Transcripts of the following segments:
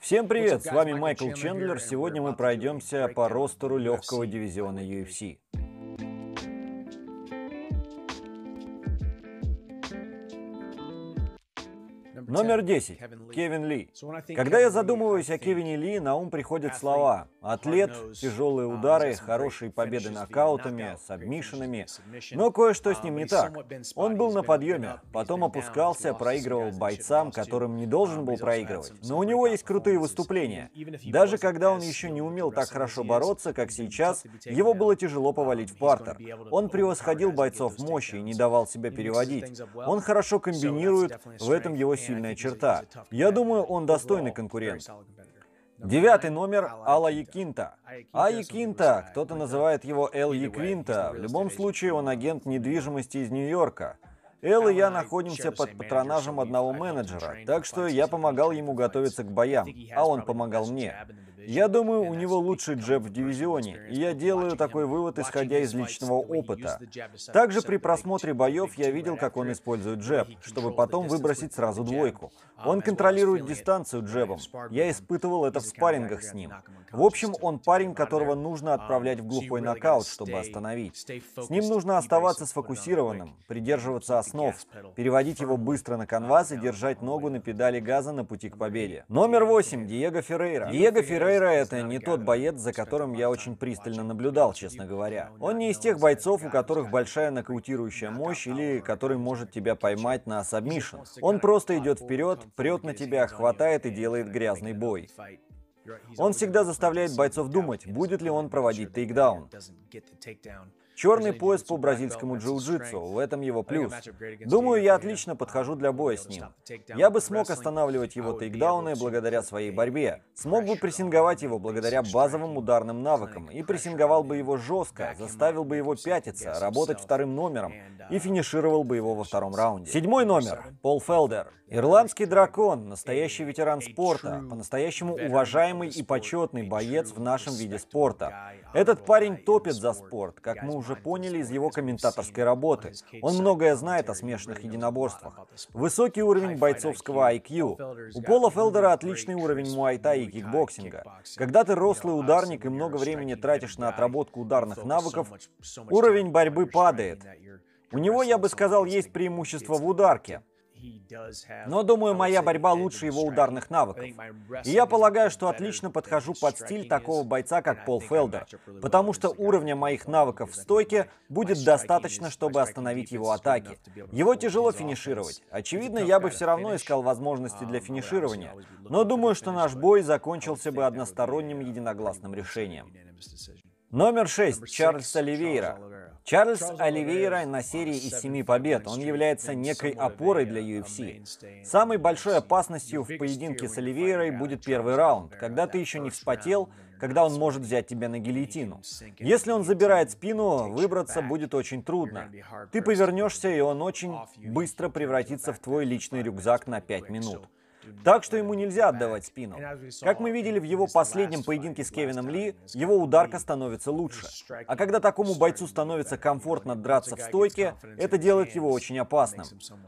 Всем привет, с вами Майкл Чендлер. Сегодня мы пройдемся по ростеру легкого дивизиона UFC. Номер 10. Кевин Ли. Когда я задумываюсь о Кевине Ли, на ум приходят слова. Атлет, тяжелые um, удары, хорошие победы нокаутами, сабмишинами. Но кое-что с um, ним не так. Он был на подъеме, потом опускался, проигрывал бойцам, которым не должен um, был проигрывать. Но у него есть крутые выступления. Даже когда он еще не умел так хорошо бороться, как сейчас, его было тяжело повалить в партер. Он превосходил бойцов мощи и не давал себя переводить. Он хорошо комбинирует, в этом его сильный отличительная черта. Я думаю, он достойный конкурент. Девятый номер – Алла Якинта. А Якинта, кто-то называет его Эл Яквинта. В любом случае, он агент недвижимости из Нью-Йорка. Эл и я находимся под патронажем одного менеджера, так что я помогал ему готовиться к боям, а он помогал мне. Я думаю, у него лучший джеб в дивизионе, и я делаю такой вывод, исходя из личного опыта. Также при просмотре боев я видел, как он использует джеб, чтобы потом выбросить сразу двойку. А он контролирует дистанцию джебом. Я испытывал это в спаррингах с ним. В общем, он парень, которого нужно um, отправлять в глухой нокаут, чтобы остановить. С ним нужно оставаться сфокусированным, придерживаться основ, переводить его быстро на канвас и держать ногу на педали газа на пути к победе. Номер восемь. Диего Феррейра. Диего Феррейра — это не тот боец, за которым я очень пристально наблюдал, честно говоря. Он не из тех бойцов, у которых большая нокаутирующая мощь или который может тебя поймать на сабмишн. Он просто идет вперед, прет на тебя, хватает и делает грязный бой. Он всегда заставляет бойцов думать, будет ли он проводить тейкдаун. Черный пояс по бразильскому джиу-джитсу, в этом его плюс. Думаю, я отлично подхожу для боя с ним. Я бы смог останавливать его тейкдауны благодаря своей борьбе, смог бы прессинговать его благодаря базовым ударным навыкам и прессинговал бы его жестко, заставил бы его пятиться, работать вторым номером и uh, финишировал бы его во втором раунде. Седьмой номер. Пол Фелдер. Ирландский дракон, настоящий ветеран спорта, по-настоящему уважаемый и почетный боец в нашем виде спорта. Этот парень топит за спорт, как мы уже уже поняли из его комментаторской работы. Он многое знает о смешанных единоборствах. Высокий уровень бойцовского IQ. У Пола Фелдера отличный уровень муайта и кикбоксинга. Когда ты рослый ударник и много времени тратишь на отработку ударных навыков, уровень борьбы падает. У него, я бы сказал, есть преимущество в ударке. Но, думаю, моя борьба лучше его ударных навыков. И я полагаю, что отлично подхожу под стиль такого бойца, как Пол Фелдер, потому что уровня моих навыков в стойке будет достаточно, чтобы остановить его атаки. Его тяжело финишировать. Очевидно, я бы все равно искал возможности для um, финиширования, но думаю, что наш бой закончился бы односторонним единогласным решением. Номер 6. Чарльз Оливейра. Чарльз Оливейра на серии из семи побед. Он является некой опорой для UFC. Самой большой опасностью в поединке с Оливейрой будет первый раунд, когда ты еще не вспотел, когда он может взять тебя на гильотину. Если он забирает спину, выбраться будет очень трудно. Ты повернешься, и он очень быстро превратится в твой личный рюкзак на пять минут. Так что ему нельзя отдавать спину. Как мы видели в его последнем поединке с Кевином Ли, его ударка становится лучше. А когда такому бойцу становится комфортно драться в стойке, это делает его очень опасным.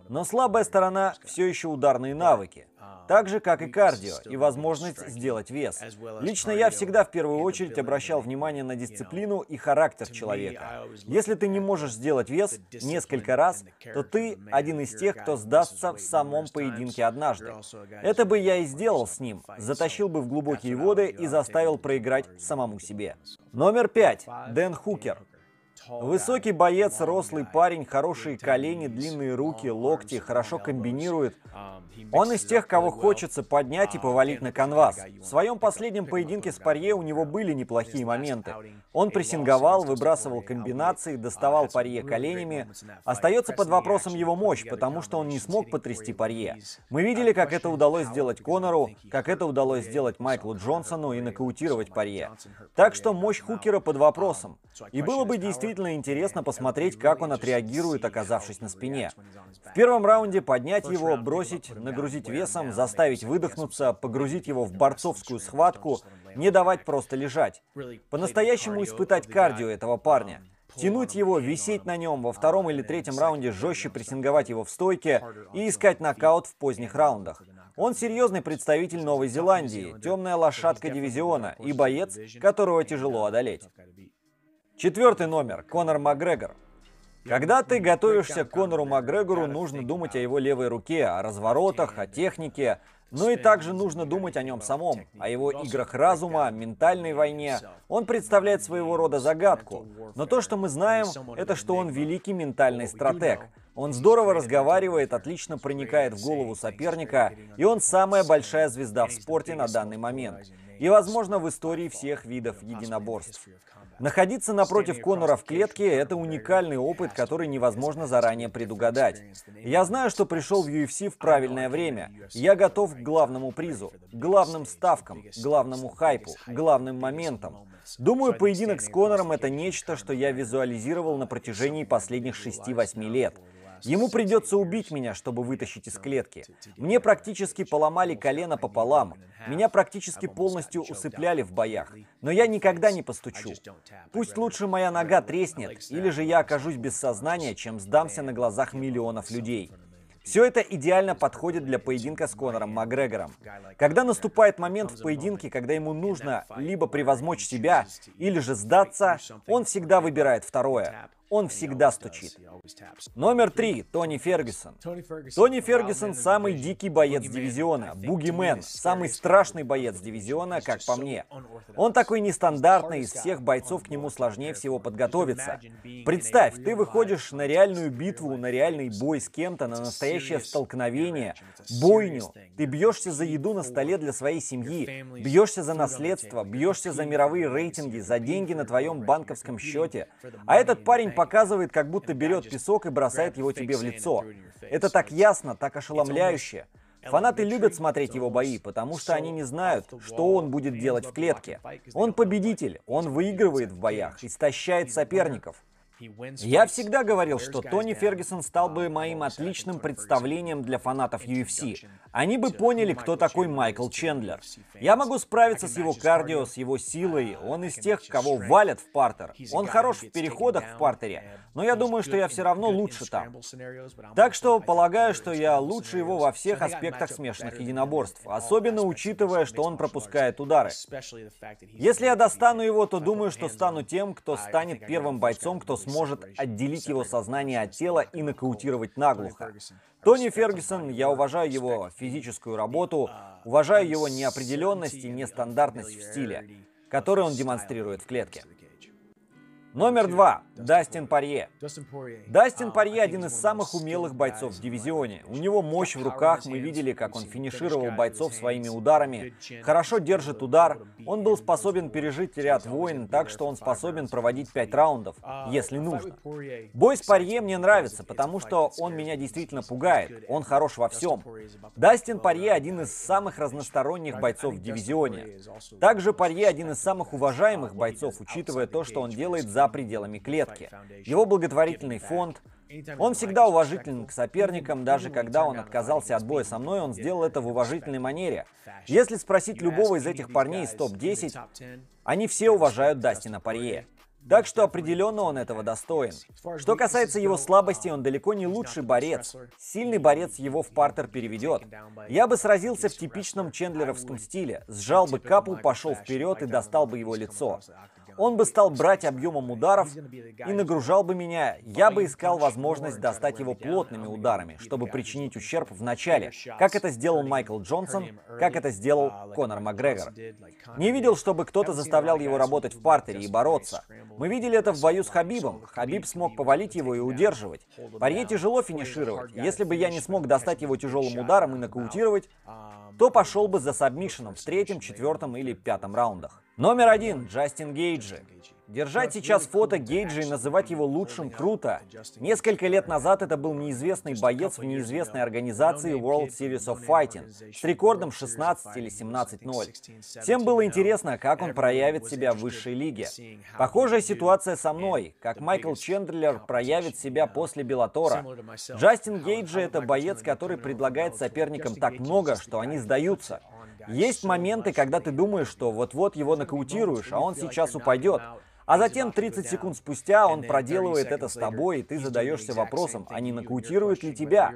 Но слабая сторона все еще ударные навыки. Так же, как и кардио и возможность сделать вес. Лично я всегда в первую очередь обращал внимание на дисциплину и характер человека. Если ты не можешь сделать вес несколько раз, то ты один из тех, кто сдастся в самом поединке однажды. Это бы я и сделал с ним, затащил бы в глубокие воды и заставил проиграть самому себе. Номер пять. Дэн Хукер. Высокий боец, рослый парень, хорошие колени, длинные руки, локти, хорошо комбинирует. Он из тех, кого хочется поднять и повалить на канвас. В своем последнем поединке с Парье у него были неплохие моменты. Он прессинговал, выбрасывал комбинации, uh, доставал Парье коленями. Остается под вопросом его мощь, потому что он не смог потрясти Парье. Мы видели, как это удалось сделать Конору, как это удалось сделать Майклу Джонсону и нокаутировать Парье. Так что мощь Хукера под вопросом. И было бы действительно действительно интересно посмотреть, как он отреагирует, оказавшись на спине. В первом раунде поднять его, бросить, нагрузить весом, заставить выдохнуться, погрузить его в борцовскую схватку, не давать просто лежать. По-настоящему испытать кардио этого парня. Тянуть его, висеть на нем, во втором или третьем раунде жестче прессинговать его в стойке и искать нокаут в поздних раундах. Он серьезный представитель Новой Зеландии, темная лошадка дивизиона и боец, которого тяжело одолеть. Четвертый номер. Конор Макгрегор. Когда ты готовишься к Конору Макгрегору, нужно думать о его левой руке, о разворотах, о технике, но и также нужно думать о нем самом, о его играх разума, ментальной войне. Он представляет своего рода загадку. Но то, что мы знаем, это что он великий ментальный стратег. Он здорово разговаривает, отлично проникает в голову соперника, и он самая большая звезда в спорте на данный момент. И, возможно, в истории всех видов единоборств. Находиться напротив Конора в клетке – это уникальный опыт, который невозможно заранее предугадать. Я знаю, что пришел в UFC в правильное время. Я готов к главному призу, главным ставкам, главному хайпу, главным моментам. Думаю, поединок с Конором – это нечто, что я визуализировал на протяжении последних 6-8 лет – Ему придется убить меня, чтобы вытащить из клетки. Мне практически поломали колено пополам. Меня практически полностью усыпляли в боях. Но я никогда не постучу. Пусть лучше моя нога треснет, или же я окажусь без сознания, чем сдамся на глазах миллионов людей. Все это идеально подходит для поединка с Конором Макгрегором. Когда наступает момент в поединке, когда ему нужно либо превозмочь себя, или же сдаться, он всегда выбирает второе. Он всегда стучит. Номер три. Тони Фергюсон. Тони Фергюсон самый дикий боец дивизиона. Бугимен. Самый страшный боец дивизиона, как по мне. Он такой нестандартный, из всех бойцов к нему сложнее всего подготовиться. Представь, ты выходишь на реальную битву, на реальный бой с кем-то, на настоящее столкновение, бойню. Ты бьешься за еду на столе для своей семьи, бьешься за наследство, бьешься за мировые рейтинги, за деньги на твоем банковском счете. А этот парень показывает, как будто берет песок и бросает его тебе в лицо. Это так ясно, так ошеломляюще. Фанаты любят смотреть его бои, потому что они не знают, что он будет делать в клетке. Он победитель, он выигрывает в боях, истощает соперников. Я всегда говорил, что Тони Фергюсон стал бы uh, моим отличным представлением для фанатов UFC. Они бы поняли, кто такой Майкл Чендлер. Я могу справиться с его кардио, с его силой. Uh, он из тех, кого валят в партер. Он хорош в переходах в партере, uh, но я думаю, что я все равно лучше там. Так что полагаю, что я лучше его во всех аспектах смешанных единоборств, особенно учитывая, что он пропускает удары. Если я достану его, то думаю, что стану тем, кто станет первым бойцом, кто сможет сможет отделить его сознание от тела и нокаутировать наглухо. Тони Фергюсон, я уважаю его физическую работу, а, уважаю его неопределенность и нестандартность в стиле, который он демонстрирует в клетке. Номер два. Дастин Парье. Дастин Парье а, один из самых умелых бойцов в дивизионе. У него мощь в руках, мы видели, как он финишировал бойцов своими ударами. Хорошо держит удар, он был способен пережить ряд войн, так что он способен проводить пять раундов, если нужно. Бой с Парье мне нравится, потому что он меня действительно пугает, он хорош во всем. Дастин Парье один из самых разносторонних бойцов в дивизионе. Также Парье один из самых уважаемых бойцов, учитывая то, что он делает за за пределами клетки. Его благотворительный фонд, он всегда уважителен к соперникам, даже когда он отказался от боя со мной, он сделал это в уважительной манере. Если спросить любого из этих парней из топ-10, они все уважают Дастина Парье. Так что определенно он этого достоин. Что касается его слабости, он далеко не лучший борец. Сильный борец его в партер переведет. Я бы сразился в типичном чендлеровском стиле, сжал бы капу, пошел вперед и достал бы его лицо. Он бы стал брать объемом ударов и нагружал бы меня. Я бы искал возможность достать его плотными ударами, чтобы причинить ущерб в начале, как это сделал Майкл Джонсон, как это сделал Конор Макгрегор. Не видел, чтобы кто-то заставлял его работать в партере и бороться. Мы видели это в бою с Хабибом. Хабиб смог повалить его и удерживать. Парье тяжело финишировать. Если бы я не смог достать его тяжелым ударом и нокаутировать, то пошел бы за Сабмишеном в третьем, четвертом или пятом раундах. Номер один – Джастин Гейджи. Держать сейчас фото Гейджи и называть его лучшим круто. Несколько лет назад это был неизвестный боец в неизвестной организации World Series of Fighting с рекордом 16 или 17-0. Всем было интересно, как он проявит себя в высшей лиге. Похожая ситуация со мной, как Майкл Чендлер проявит себя после Белатора. Джастин Гейджи — это боец, который предлагает соперникам так много, что они сдаются. Есть моменты, когда ты думаешь, что вот-вот его нокаутируешь, а он сейчас упадет. А затем 30 секунд спустя он проделывает это с тобой, и ты задаешься вопросом, а не нокаутирует ли тебя?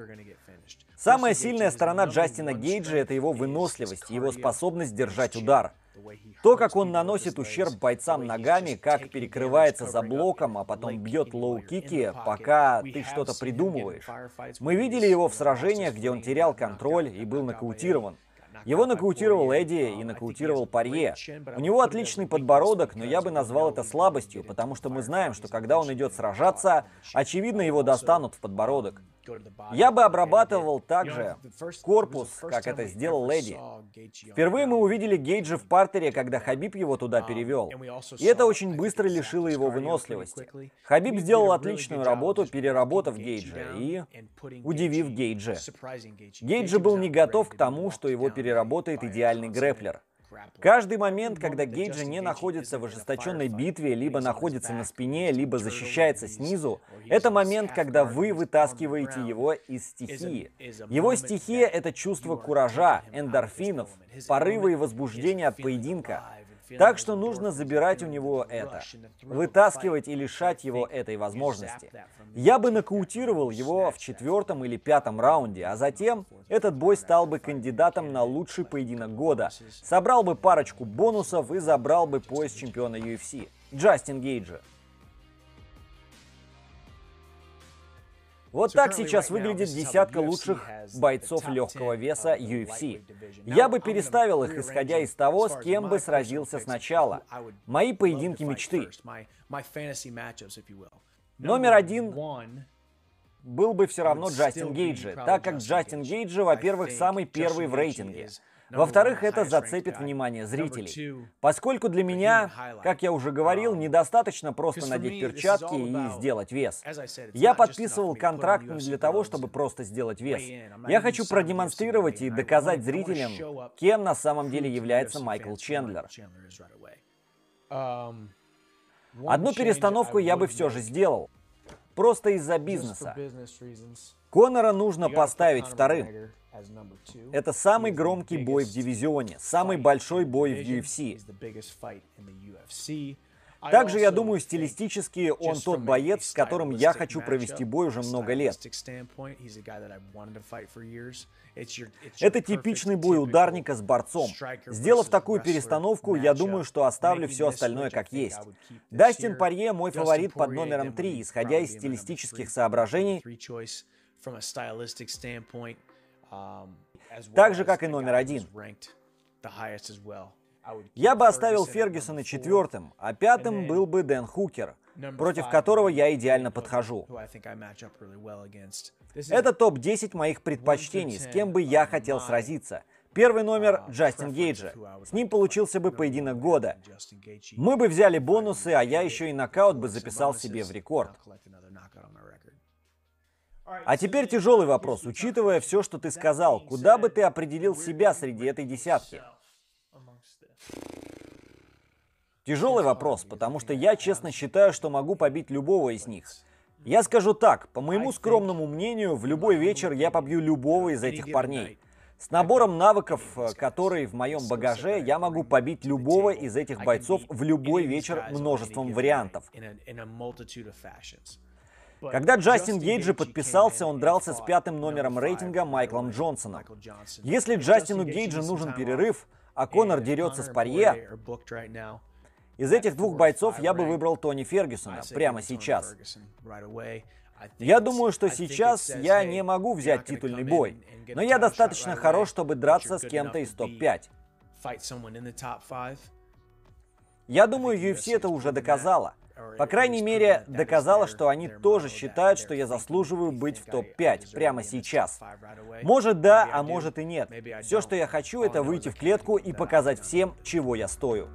Самая сильная сторона Джастина Гейджа — это его выносливость, его способность держать удар. То, как он наносит ущерб бойцам ногами, как перекрывается за блоком, а потом бьет лоу-кики, пока ты что-то придумываешь. Мы видели его в сражениях, где он терял контроль и был нокаутирован. Его нокаутировал Эдди и нокаутировал Парье. У него отличный подбородок, но я бы назвал это слабостью, потому что мы знаем, что когда он идет сражаться, очевидно его достанут в подбородок. Я бы обрабатывал uh, также корпус, как это сделал Леди. Впервые мы uh, увидели Гейджа в партере, когда Хабиб его туда um, перевел. И это очень быстро лишило его выносливости. Хабиб сделал отличную работу, переработав Гейджа и удивив Гейджа. Гейджа был не готов к тому, что его переработает идеальный грэплер — Каждый момент, когда Гейджи не находится в ожесточенной битве, либо находится на спине, либо защищается снизу, это момент, когда вы вытаскиваете его из стихии. Его стихия — это чувство куража, эндорфинов, порывы и возбуждения от поединка. Так что нужно забирать у него это, вытаскивать и лишать его этой возможности. Я бы нокаутировал его в четвертом или пятом раунде, а затем этот бой стал бы кандидатом на лучший поединок года, собрал бы парочку бонусов и забрал бы пояс чемпиона UFC. Джастин Гейджа. Вот так сейчас выглядит десятка лучших бойцов легкого веса UFC. Я бы переставил их, исходя из того, с кем бы сразился сначала. Мои поединки мечты. Номер один был бы все равно Джастин Гейджи, так как Джастин Гейджи, во-первых, самый первый в рейтинге. Во-вторых, это зацепит внимание зрителей. Поскольку для меня, как я уже говорил, недостаточно просто надеть перчатки и сделать вес. Я подписывал контракт не для того, чтобы просто сделать вес. Я хочу продемонстрировать и доказать зрителям, кем на самом деле является Майкл Чендлер. Um, Одну перестановку я бы все же сделал. Просто из-за бизнеса. Конора нужно поставить вторым. Это самый громкий бой в дивизионе, самый большой бой в UFC. Также, я думаю, стилистически он тот боец, с которым я хочу провести бой уже много лет. Это типичный бой ударника с борцом. Сделав такую перестановку, я думаю, что оставлю все остальное как есть. Дастин Парье мой фаворит под номером 3, исходя из стилистических соображений. Um, так же, как и номер один. Я бы оставил Фергюсона четвертым, а пятым был бы Дэн Хукер, против которого я идеально подхожу. Это топ-10 моих предпочтений, с кем бы я хотел сразиться. Первый номер – Джастин Гейджа. С ним получился бы поединок года. Мы бы взяли бонусы, а я еще и нокаут бы записал себе в рекорд. А теперь тяжелый вопрос, учитывая все, что ты сказал, куда бы ты определил себя среди этой десятки? Тяжелый вопрос, потому что я честно считаю, что могу побить любого из них. Я скажу так, по моему скромному мнению, в любой вечер я побью любого из этих парней. С набором навыков, э, которые в моем багаже, я могу побить любого из этих бойцов в любой вечер множеством вариантов. Когда Джастин Гейджи подписался, он дрался с пятым номером рейтинга Майклом Джонсоном. Если Джастину Гейджи нужен перерыв, а Конор дерется с Парье, из этих двух бойцов я бы выбрал Тони Фергюсона прямо сейчас. Я думаю, что сейчас я не могу взять титульный бой, но я достаточно хорош, чтобы драться с кем-то из топ-5. Я думаю, UFC это уже доказала. По крайней мере, доказала, что они тоже считают, что я заслуживаю быть в топ-5 прямо сейчас. Может да, а может и нет. Все, что я хочу, это выйти в клетку и показать всем, чего я стою.